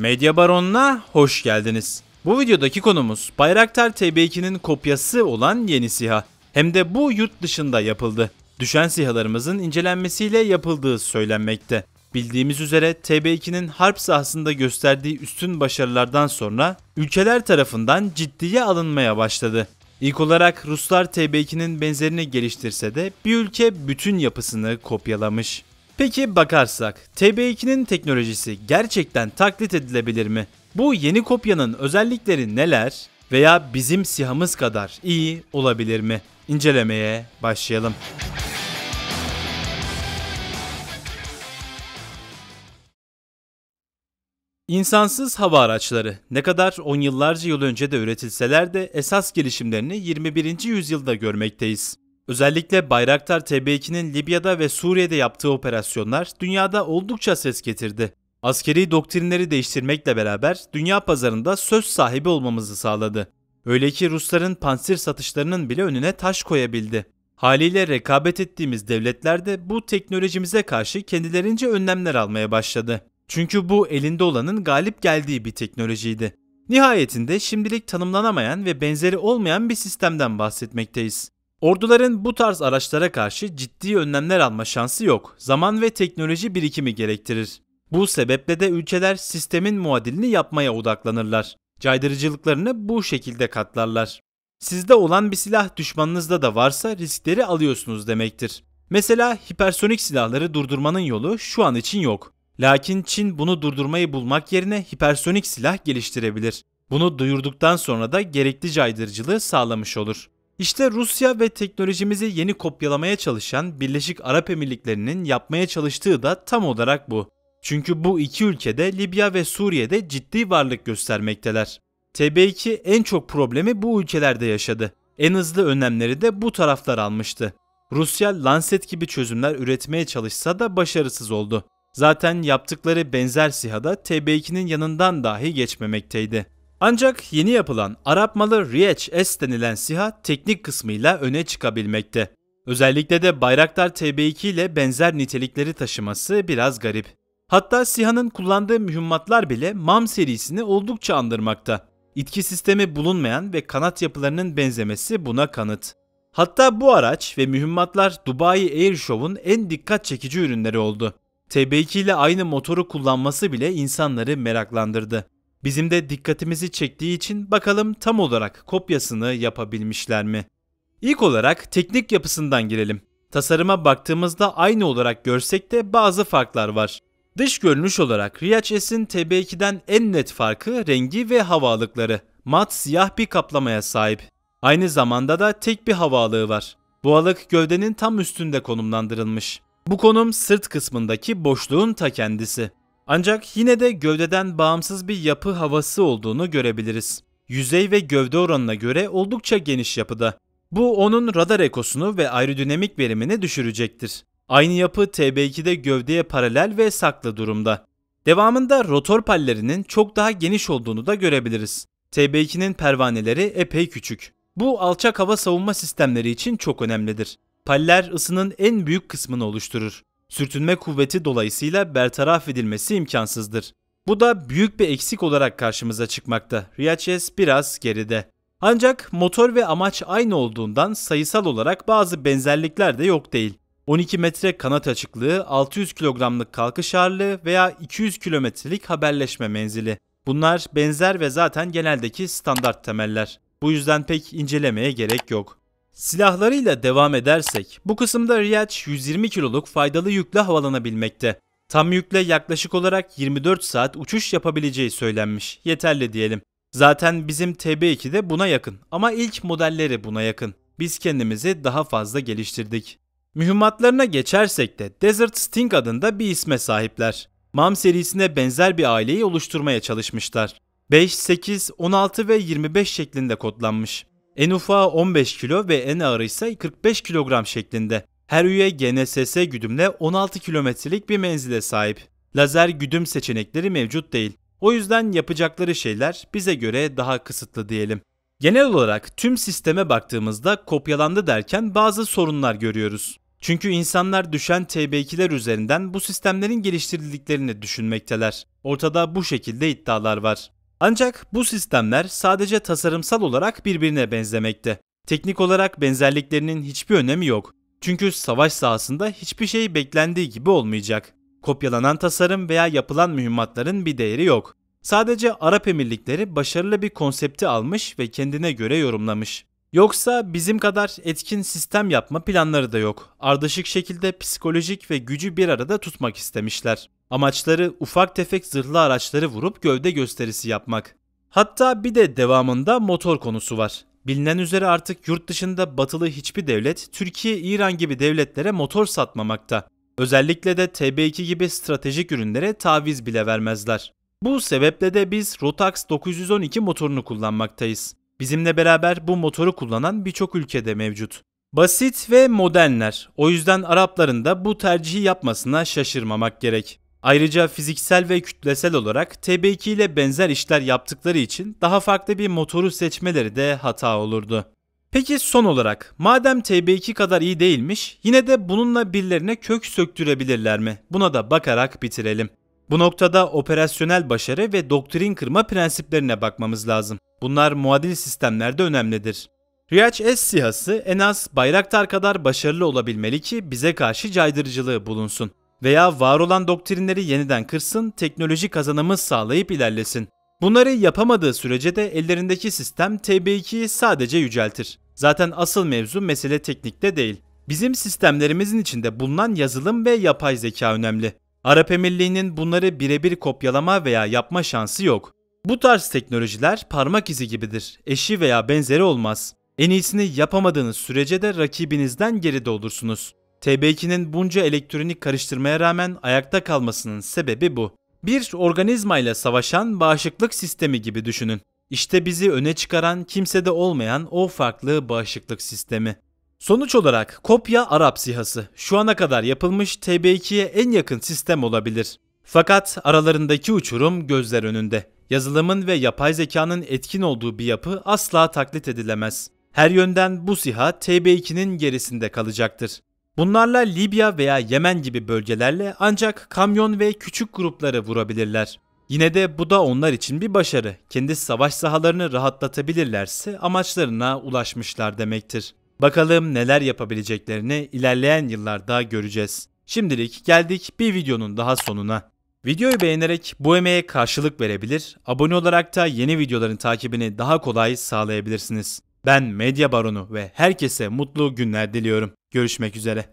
Medya Baron'una hoş geldiniz. Bu videodaki konumuz Bayraktar TB2'nin kopyası olan yeni siha Hem de bu yurt dışında yapıldı. Düşen sihalarımızın incelenmesiyle yapıldığı söylenmekte. Bildiğimiz üzere TB2'nin harp sahasında gösterdiği üstün başarılardan sonra ülkeler tarafından ciddiye alınmaya başladı. İlk olarak Ruslar TB2'nin benzerini geliştirse de bir ülke bütün yapısını kopyalamış. Peki bakarsak TB2'nin teknolojisi gerçekten taklit edilebilir mi? Bu yeni kopyanın özellikleri neler veya bizim sihamız kadar iyi olabilir mi? İncelemeye başlayalım. İnsansız hava araçları ne kadar on yıllarca yıl önce de üretilseler de esas gelişimlerini 21. yüzyılda görmekteyiz. Özellikle Bayraktar TB2'nin Libya'da ve Suriye'de yaptığı operasyonlar dünyada oldukça ses getirdi. Askeri doktrinleri değiştirmekle beraber dünya pazarında söz sahibi olmamızı sağladı. Öyle ki Rusların pansir satışlarının bile önüne taş koyabildi. Haliyle rekabet ettiğimiz devletler de bu teknolojimize karşı kendilerince önlemler almaya başladı. Çünkü bu elinde olanın galip geldiği bir teknolojiydi. Nihayetinde şimdilik tanımlanamayan ve benzeri olmayan bir sistemden bahsetmekteyiz. Orduların bu tarz araçlara karşı ciddi önlemler alma şansı yok. Zaman ve teknoloji birikimi gerektirir. Bu sebeple de ülkeler sistemin muadilini yapmaya odaklanırlar. Caydırıcılıklarını bu şekilde katlarlar. Sizde olan bir silah düşmanınızda da varsa riskleri alıyorsunuz demektir. Mesela hipersonik silahları durdurmanın yolu şu an için yok. Lakin Çin bunu durdurmayı bulmak yerine hipersonik silah geliştirebilir. Bunu duyurduktan sonra da gerekli caydırıcılığı sağlamış olur. İşte Rusya ve teknolojimizi yeni kopyalamaya çalışan Birleşik Arap Emirlikleri'nin yapmaya çalıştığı da tam olarak bu. Çünkü bu iki ülkede Libya ve Suriye'de ciddi varlık göstermekteler. TB2 en çok problemi bu ülkelerde yaşadı. En hızlı önlemleri de bu taraflar almıştı. Rusya Lancet gibi çözümler üretmeye çalışsa da başarısız oldu. Zaten yaptıkları benzer sihada TB2'nin yanından dahi geçmemekteydi. Ancak yeni yapılan Arap malı Riech S denilen SİHA teknik kısmıyla öne çıkabilmekte. Özellikle de Bayraktar TB2 ile benzer nitelikleri taşıması biraz garip. Hatta SİHA'nın kullandığı mühimmatlar bile MAM serisini oldukça andırmakta. İtki sistemi bulunmayan ve kanat yapılarının benzemesi buna kanıt. Hatta bu araç ve mühimmatlar Dubai Air Show'un en dikkat çekici ürünleri oldu. TB2 ile aynı motoru kullanması bile insanları meraklandırdı. Bizim de dikkatimizi çektiği için bakalım tam olarak kopyasını yapabilmişler mi? İlk olarak teknik yapısından girelim. Tasarıma baktığımızda aynı olarak görsek de bazı farklar var. Dış görünüş olarak Riach S'in TB2'den en net farkı rengi ve havalıkları. Mat siyah bir kaplamaya sahip. Aynı zamanda da tek bir havalığı var. Bu alık gövdenin tam üstünde konumlandırılmış. Bu konum sırt kısmındaki boşluğun ta kendisi. Ancak yine de gövdeden bağımsız bir yapı havası olduğunu görebiliriz. Yüzey ve gövde oranına göre oldukça geniş yapıda. Bu onun radar ekosunu ve aerodinamik verimini düşürecektir. Aynı yapı TB2'de gövdeye paralel ve saklı durumda. Devamında rotor pallerinin çok daha geniş olduğunu da görebiliriz. TB2'nin pervaneleri epey küçük. Bu alçak hava savunma sistemleri için çok önemlidir. Paller ısının en büyük kısmını oluşturur sürtünme kuvveti dolayısıyla bertaraf edilmesi imkansızdır. Bu da büyük bir eksik olarak karşımıza çıkmakta. Riaches biraz geride. Ancak motor ve amaç aynı olduğundan sayısal olarak bazı benzerlikler de yok değil. 12 metre kanat açıklığı, 600 kilogramlık kalkış ağırlığı veya 200 kilometrelik haberleşme menzili. Bunlar benzer ve zaten geneldeki standart temeller. Bu yüzden pek incelemeye gerek yok. Silahlarıyla devam edersek bu kısımda Riyaç 120 kiloluk faydalı yükle havalanabilmekte. Tam yükle yaklaşık olarak 24 saat uçuş yapabileceği söylenmiş. Yeterli diyelim. Zaten bizim TB2 de buna yakın ama ilk modelleri buna yakın. Biz kendimizi daha fazla geliştirdik. Mühimmatlarına geçersek de Desert Sting adında bir isme sahipler. MAM serisine benzer bir aileyi oluşturmaya çalışmışlar. 5, 8, 16 ve 25 şeklinde kodlanmış. En ufağı 15 kilo ve en ağırı ise 45 kilogram şeklinde. Her üye GNSS güdümle 16 kilometrelik bir menzile sahip. Lazer güdüm seçenekleri mevcut değil. O yüzden yapacakları şeyler bize göre daha kısıtlı diyelim. Genel olarak tüm sisteme baktığımızda kopyalandı derken bazı sorunlar görüyoruz. Çünkü insanlar düşen TB2'ler üzerinden bu sistemlerin geliştirildiklerini düşünmekteler. Ortada bu şekilde iddialar var. Ancak bu sistemler sadece tasarımsal olarak birbirine benzemekte. Teknik olarak benzerliklerinin hiçbir önemi yok. Çünkü savaş sahasında hiçbir şey beklendiği gibi olmayacak. Kopyalanan tasarım veya yapılan mühimmatların bir değeri yok. Sadece Arap Emirlikleri başarılı bir konsepti almış ve kendine göre yorumlamış. Yoksa bizim kadar etkin sistem yapma planları da yok. Ardışık şekilde psikolojik ve gücü bir arada tutmak istemişler. Amaçları ufak tefek zırhlı araçları vurup gövde gösterisi yapmak. Hatta bir de devamında motor konusu var. Bilinen üzere artık yurt dışında batılı hiçbir devlet Türkiye, İran gibi devletlere motor satmamakta. Özellikle de TB2 gibi stratejik ürünlere taviz bile vermezler. Bu sebeple de biz Rotax 912 motorunu kullanmaktayız. Bizimle beraber bu motoru kullanan birçok ülkede mevcut. Basit ve modernler. O yüzden Arapların da bu tercihi yapmasına şaşırmamak gerek. Ayrıca fiziksel ve kütlesel olarak TB2 ile benzer işler yaptıkları için daha farklı bir motoru seçmeleri de hata olurdu. Peki son olarak madem TB2 kadar iyi değilmiş yine de bununla birilerine kök söktürebilirler mi? Buna da bakarak bitirelim. Bu noktada operasyonel başarı ve doktrin kırma prensiplerine bakmamız lazım. Bunlar muadil sistemlerde önemlidir. Riyaç S sihası en az Bayraktar kadar başarılı olabilmeli ki bize karşı caydırıcılığı bulunsun veya var olan doktrinleri yeniden kırsın, teknoloji kazanımı sağlayıp ilerlesin. Bunları yapamadığı sürece de ellerindeki sistem TB2'yi sadece yüceltir. Zaten asıl mevzu mesele teknikte değil. Bizim sistemlerimizin içinde bulunan yazılım ve yapay zeka önemli. Arap Emirliği'nin bunları birebir kopyalama veya yapma şansı yok. Bu tarz teknolojiler parmak izi gibidir. Eşi veya benzeri olmaz. En iyisini yapamadığınız sürece de rakibinizden geride olursunuz. TB2'nin bunca elektronik karıştırmaya rağmen ayakta kalmasının sebebi bu. Bir organizma ile savaşan bağışıklık sistemi gibi düşünün. İşte bizi öne çıkaran kimsede olmayan o farklı bağışıklık sistemi. Sonuç olarak kopya Arap sihası şu ana kadar yapılmış TB2'ye en yakın sistem olabilir. Fakat aralarındaki uçurum gözler önünde. Yazılımın ve yapay zekanın etkin olduğu bir yapı asla taklit edilemez. Her yönden bu siha TB2'nin gerisinde kalacaktır. Bunlarla Libya veya Yemen gibi bölgelerle ancak kamyon ve küçük grupları vurabilirler. Yine de bu da onlar için bir başarı. Kendi savaş sahalarını rahatlatabilirlerse amaçlarına ulaşmışlar demektir. Bakalım neler yapabileceklerini ilerleyen yıllarda göreceğiz. Şimdilik geldik bir videonun daha sonuna. Videoyu beğenerek bu emeğe karşılık verebilir, abone olarak da yeni videoların takibini daha kolay sağlayabilirsiniz. Ben medya baronu ve herkese mutlu günler diliyorum. Görüşmek üzere.